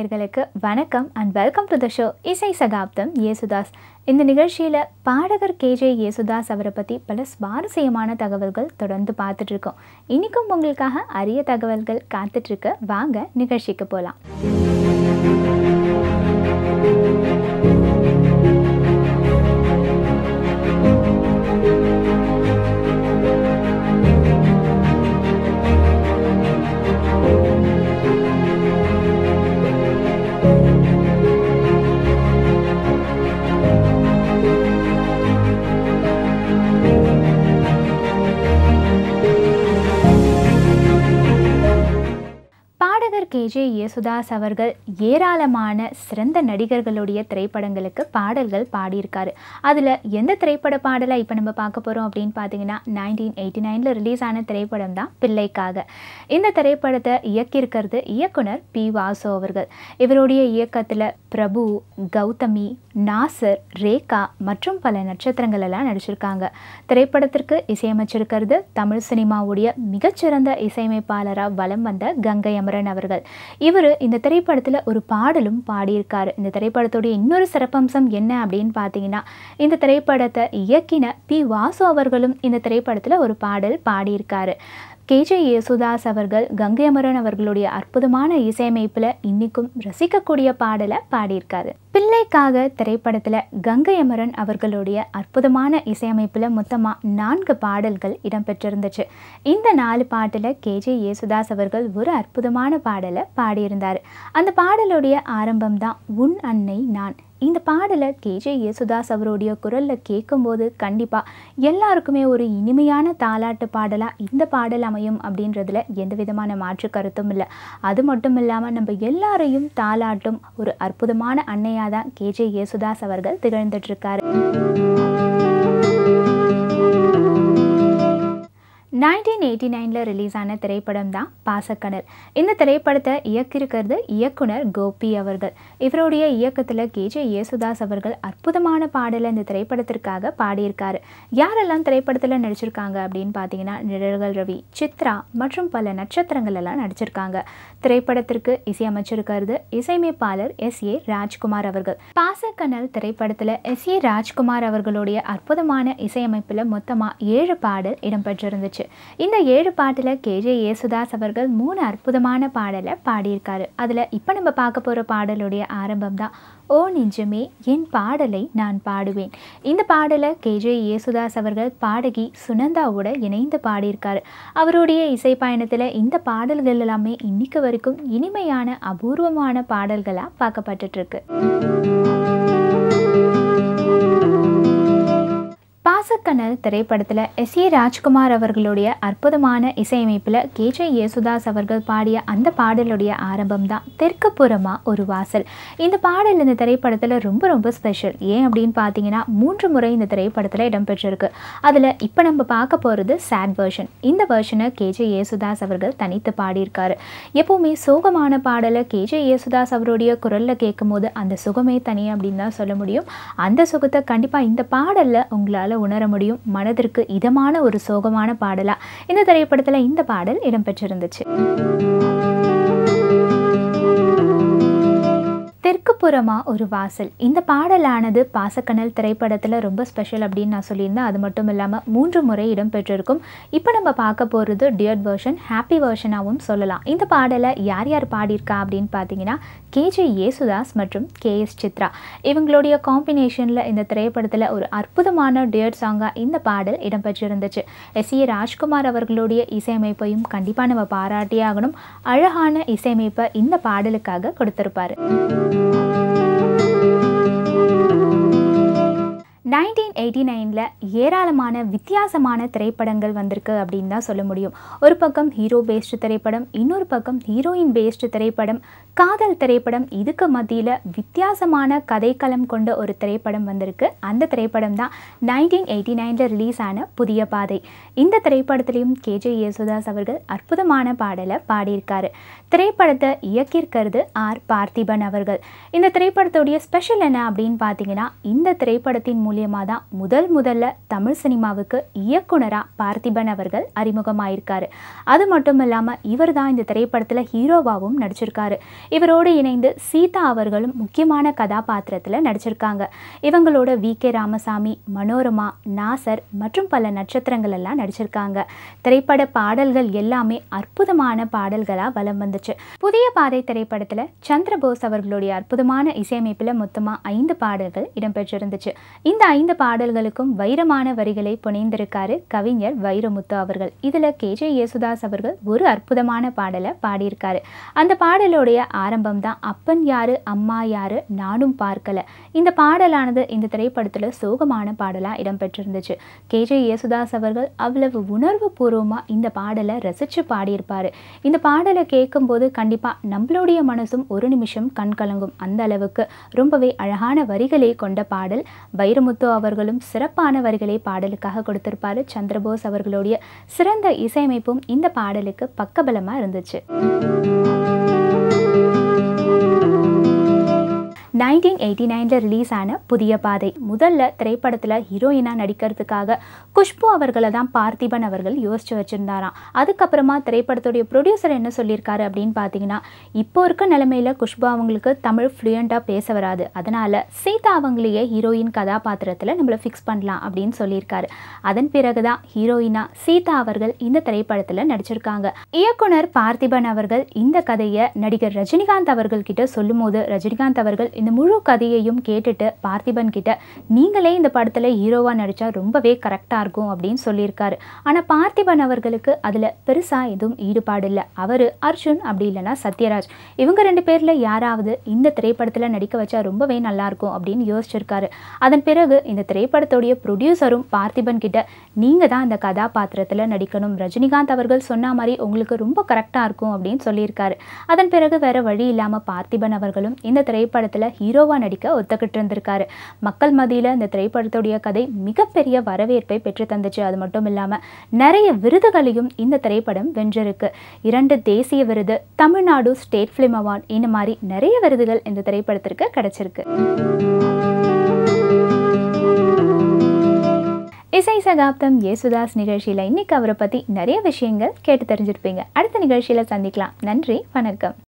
நேயர்களுக்கு வணக்கம் and welcome to the show இசை சகாப்தம் இயேசுதாஸ் இந்த நிகழ்ச்சியில் பாடகர் கேஜே இயேசுதாஸ் அவரை பற்றி பல சுவாரஸ்யமான தகவல்கள் தொடர்ந்து பார்த்துட்ருக்கோம் இன்றைக்கும் உங்களுக்காக அரிய தகவல்கள் காத்துட்ருக்க வாங்க நிகழ்ச்சிக்கு போகலாம் கேஜே யேசுதாஸ் அவர்கள் ஏராளமான சிறந்த நடிகர்களுடைய திரைப்படங்களுக்கு பாடல்கள் பாடியிருக்காரு அதில் எந்த திரைப்பட பாடலை இப்போ நம்ம பார்க்க போகிறோம் அப்படின்னு பார்த்தீங்கன்னா நைன்டீன் எயிட்டி நைனில் ரிலீஸ் ஆன திரைப்படம் தான் பிள்ளைக்காக இந்த திரைப்படத்தை இயக்கியிருக்கிறது இயக்குனர் பி வாசு அவர்கள் இவருடைய இயக்கத்தில் பிரபு கௌதமி நாசர் ரேகா மற்றும் பல நட்சத்திரங்கள் எல்லாம் நடிச்சிருக்காங்க திரைப்படத்திற்கு இசையமைச்சிருக்கிறது தமிழ் சினிமாவுடைய மிகச்சிறந்த இசையமைப்பாளராக வலம் வந்த கங்கை அமரன் அவர்கள் இவர் இந்த திரைப்படத்தில் ஒரு பாடலும் பாடியிருக்காரு இந்த திரைப்படத்துடைய இன்னொரு சிறப்பம்சம் என்ன அப்படின்னு பார்த்தீங்கன்னா இந்த திரைப்படத்தை இயக்கின பி வாசு அவர்களும் இந்த திரைப்படத்தில் ஒரு பாடல் பாடியிருக்காரு கேஜே யேசுதாஸ் அவர்கள் கங்கை அமரன் அவர்களுடைய அற்புதமான இசையமைப்பில் இன்னைக்கும் ரசிக்கக்கூடிய பாடலை பாடியிருக்காரு பிள்ளைக்காக திரைப்படத்தில் கங்கை அமரன் அவர்களுடைய அற்புதமான இசையமைப்பில் மொத்தமாக நான்கு பாடல்கள் இடம்பெற்றிருந்துச்சு இந்த நாலு பாட்டில் கேஜே யேசுதாஸ் அவர்கள் ஒரு அற்புதமான பாடலை பாடியிருந்தார் அந்த பாடலுடைய ஆரம்பம் தான் உன் அன்னை நான் இந்த பாடலை கேஜே யேசுதாஸ் அவருடைய குரலில் கேட்கும்போது கண்டிப்பாக எல்லாருக்குமே ஒரு இனிமையான தாலாட்டு பாடலாக இந்த பாடல் அமையும் அப்படின்றதுல எந்த விதமான மாற்று கருத்தும் இல்லை அது மட்டும் இல்லாமல் நம்ம எல்லாரையும் தாலாட்டும் ஒரு அற்புதமான அன்னையாக கலைஞராக தான் கேஜே யேசுதாஸ் அவர்கள் திகழ்ந்துட்டு இருக்காரு நைன்டீன் எயிட்டி நைனில் ரிலீஸ் ஆன திரைப்படம் தான் பாசக்கடல் இந்த திரைப்படத்தை இயக்கியிருக்கிறது இயக்குனர் கோபி அவர்கள் இவருடைய இயக்கத்தில் கேஜே யேசுதாஸ் அவர்கள் அற்புதமான பாடலை இந்த திரைப்படத்திற்காக பாடியிருக்காரு யாரெல்லாம் திரைப்படத்தில் நடிச்சிருக்காங்க அப்படின்னு பார்த்தீங்கன்னா நிழல்கள் ரவி சித்ரா மற்றும் பல நட்சத்திரங்கள் எல்லாம் நடிச்சிருக்காங்க திரைப்படத்திற்கு இசையமைச்சிருக்கிறது இசையமைப்பாளர் எஸ் ஏ ராஜ்குமார் அவர்கள் பாசக்கனல் திரைப்படத்தில் எஸ் ஏ ராஜ்குமார் அவர்களுடைய அற்புதமான இசையமைப்பில் மொத்தமாக ஏழு பாடல் இடம்பெற்றிருந்துச்சு இந்த ஏழு பாட்டில் கேஜே யேசுதாஸ் அவர்கள் மூணு அற்புதமான பாடலை பாடியிருக்காரு அதில் இப்போ நம்ம பார்க்க போகிற பாடலுடைய ஆரம்பம் தான் ஓ நிஜமே என் பாடலை நான் பாடுவேன் இந்த பாடலை கேஜே யேசுதாஸ் அவர்கள் பாடகி சுனந்தாவோட இணைந்து பாடியிருக்காரு அவருடைய இசை பயணத்தில் இந்த பாடல்கள் எல்லாமே இன்னைக்கு வரைக்கும் இனிமையான அபூர்வமான பாடல்களாக இருக்கு பாசக்கனல் திரைப்படத்தில் எஸ் ஏ ராஜ்குமார் அவர்களுடைய அற்புதமான இசையமைப்பில் கே ஜே யேசுதாஸ் அவர்கள் பாடிய அந்த பாடலுடைய ஆரம்பம் தான் தெற்கு ஒரு வாசல் இந்த பாடல் இந்த திரைப்படத்தில் ரொம்ப ரொம்ப ஸ்பெஷல் ஏன் அப்படின்னு பார்த்தீங்கன்னா மூன்று முறை இந்த திரைப்படத்தில் இடம்பெற்றிருக்கு அதில் இப்போ நம்ம பார்க்க போகிறது சேட் வேர்ஷன் இந்த வேர்ஷனை கே ஜே யேசுதாஸ் அவர்கள் தனித்து பாடியிருக்காரு எப்போவுமே சோகமான பாடலை கே ஜே யேசுதாஸ் அவருடைய குரலில் கேட்கும் போது அந்த சுகமே தனி அப்படின்னு தான் சொல்ல முடியும் அந்த சுகத்தை கண்டிப்பாக இந்த பாடலில் உங்களால் உணர முடியும் மனதிற்கு இதமான ஒரு சோகமான பாடலா இந்த திரைப்படத்தில் இந்த பாடல் இடம்பெற்றிருந்துச்சு ஒதுக்குப்புறமா ஒரு வாசல் இந்த பாடலானது பாசக்கனல் திரைப்படத்தில் ரொம்ப ஸ்பெஷல் அப்படின்னு நான் சொல்லியிருந்தேன் அது மட்டும் இல்லாமல் மூன்று முறை இடம்பெற்றிருக்கும் இப்போ நம்ம பார்க்க போகிறது டியர்ட் வேர்ஷன் ஹாப்பி வேர்ஷனாகவும் சொல்லலாம் இந்த பாடலை யார் யார் பாடியிருக்கா அப்படின்னு பார்த்தீங்கன்னா கேஜே யேசுதாஸ் மற்றும் கே எஸ் சித்ரா இவங்களுடைய காம்பினேஷனில் இந்த திரைப்படத்தில் ஒரு அற்புதமான டியர்ட் சாங்காக இந்த பாடல் இடம்பெற்றிருந்துச்சு எஸ் ஏ ராஜ்குமார் அவர்களுடைய இசையமைப்பையும் கண்டிப்பாக நம்ம பாராட்டியே ஆகணும் அழகான இசையமைப்பை இந்த பாடலுக்காக you Thank you. Nineteen eighty நைனில் ஏராளமான வித்தியாசமான திரைப்படங்கள் வந்திருக்கு அப்படின்னு தான் சொல்ல முடியும் ஒரு பக்கம் ஹீரோ பேஸ்டு திரைப்படம் இன்னொரு பக்கம் ஹீரோயின் பேஸ்டு திரைப்படம் காதல் திரைப்படம் இதுக்கு மத்தியில் வித்தியாசமான கதைக்களம் கொண்ட ஒரு திரைப்படம் வந்திருக்கு அந்த திரைப்படம் தான் நைன்டீன் எயிட்டி நைனில் ரிலீஸ் ஆன புதிய பாதை இந்த திரைப்படத்திலையும் கேஜே யேசுதாஸ் அவர்கள் அற்புதமான பாடலை பாடியிருக்காரு திரைப்படத்தை இயக்கியிருக்கிறது ஆர் பார்த்திபன் அவர்கள் இந்த திரைப்படத்துடைய ஸ்பெஷல் என்ன அப்படின்னு பார்த்தீங்கன்னா இந்த திரைப்படத்தின் மூலியம் மூலியமாக தான் முதல் முதல்ல தமிழ் சினிமாவுக்கு இயக்குனராக பார்த்திபன் அவர்கள் அறிமுகமாயிருக்காரு அது மட்டும் இல்லாமல் இவர் தான் இந்த திரைப்படத்தில் ஹீரோவாகவும் நடிச்சிருக்காரு இவரோடு இணைந்து சீதா அவர்களும் முக்கியமான கதாபாத்திரத்தில் நடிச்சிருக்காங்க இவங்களோட வி கே ராமசாமி மனோரமா நாசர் மற்றும் பல நட்சத்திரங்கள் எல்லாம் நடிச்சிருக்காங்க திரைப்பட பாடல்கள் எல்லாமே அற்புதமான பாடல்களாக வலம் வந்துச்சு புதிய பாதை திரைப்படத்தில் சந்திரபோஸ் அவர்களுடைய அற்புதமான இசையமைப்பில் மொத்தமாக ஐந்து பாடல்கள் இடம்பெற்றிருந்துச்சு இந்த ஐந்து பாடல்களுக்கும் வைரமான வரிகளை புனைந்திருக்காரு கவிஞர் வைரமுத்து அவர்கள் இதில் கே ஜே யேசுதாஸ் அவர்கள் ஒரு அற்புதமான பாடலை பாடியிருக்காரு அந்த பாடலுடைய ஆரம்பம் தான் அப்பன் யாரு அம்மா யாரு நானும் பார்க்கல இந்த பாடலானது இந்த திரைப்படத்தில் சோகமான பாடலாக இடம்பெற்றிருந்துச்சு கே ஜே யேசுதாஸ் அவர்கள் அவ்வளவு உணர்வு பூர்வமாக இந்த பாடலை ரசித்து பாடியிருப்பார் இந்த பாடலை கேட்கும்போது கண்டிப்பாக நம்மளுடைய மனசும் ஒரு நிமிஷம் கண்கலங்கும் அந்த அளவுக்கு ரொம்பவே அழகான வரிகளை கொண்ட பாடல் வைரமுத்து முத்து அவர்களும் சிறப்பான வரிகளை பாடலுக்காக கொடுத்திருப்பார் சந்திரபோஸ் அவர்களுடைய சிறந்த இசையமைப்பும் இந்த பாடலுக்கு பக்கபலமாக இருந்துச்சு நைன்டீன் எயிட்டி நைனில் ரிலீஸ் ஆன புதிய பாதை முதல்ல திரைப்படத்தில் ஹீரோயினாக நடிக்கிறதுக்காக குஷ்பு அவர்களை தான் பார்த்திபன் அவர்கள் யோசிச்சு வச்சுருந்தாராம் அதுக்கப்புறமா திரைப்படத்துடைய ப்ரொடியூசர் என்ன சொல்லியிருக்காரு அப்படின்னு பார்த்தீங்கன்னா இப்போ இருக்க நிலமையில் குஷ்பு அவங்களுக்கு தமிழ் ஃப்ளூயண்ட்டாக பேச வராது அதனால் சீதா அவங்களையே ஹீரோயின் கதாபாத்திரத்தில் நம்மளை ஃபிக்ஸ் பண்ணலாம் அப்படின்னு சொல்லியிருக்காரு அதன் பிறகு தான் ஹீரோயினா சீதா அவர்கள் இந்த திரைப்படத்தில் நடிச்சிருக்காங்க இயக்குனர் பார்த்திபன் அவர்கள் இந்த கதையை நடிகர் ரஜினிகாந்த் அவர்கள்கிட்ட சொல்லும்போது ரஜினிகாந்த் அவர்கள் இந்த முழு கதையையும் கேட்டுட்டு பார்த்திபன் கிட்ட நீங்களே இந்த படத்தில் ஹீரோவாக நடித்தா ரொம்பவே கரெக்டாக இருக்கும் அப்படின்னு சொல்லியிருக்காரு ஆனால் பார்த்திபன் அவர்களுக்கு அதில் பெருசாக எதுவும் ஈடுபாடு இல்லை அவர் அர்ஜுன் அப்படி இல்லைன்னா சத்யராஜ் இவங்க ரெண்டு பேரில் யாராவது இந்த திரைப்படத்தில் நடிக்க வச்சா ரொம்பவே நல்லாயிருக்கும் அப்படின்னு யோசிச்சிருக்காரு அதன் பிறகு இந்த திரைப்படத்துடைய ப்ரொடியூசரும் பார்த்திபன் கிட்ட நீங்கள் தான் இந்த கதாபாத்திரத்தில் நடிக்கணும் ரஜினிகாந்த் அவர்கள் சொன்ன மாதிரி உங்களுக்கு ரொம்ப கரெக்டாக இருக்கும் அப்படின்னு சொல்லியிருக்காரு அதன் பிறகு வேறு வழி இல்லாமல் பார்த்திபன் அவர்களும் இந்த திரைப்படத்தில் ஹீரோவாக நடிக்க ஒத்துக்கிட்டு இருந்திருக்காரு மக்கள் மத்தியில் இந்த திரைப்படத்துடைய கதை மிகப்பெரிய வரவேற்பை பெற்று தந்துச்சு அது மட்டும் இல்லாமல் நிறைய விருதுகளையும் இந்த திரைப்படம் வென்றிருக்கு இரண்டு தேசிய விருது தமிழ்நாடு ஸ்டேட் ஃபிலிம் அவார்ட் இந்த மாதிரி நிறைய விருதுகள் இந்த திரைப்படத்திற்கு கிடைச்சிருக்கு இசை சகாப்தம் யேசுதாஸ் நிகழ்ச்சியில் இன்னைக்கு அவரை பற்றி நிறைய விஷயங்கள் கேட்டு தெரிஞ்சிருப்பீங்க அடுத்த நிகழ்ச்சியில் சந்திக்கலாம் நன்றி வணக்கம்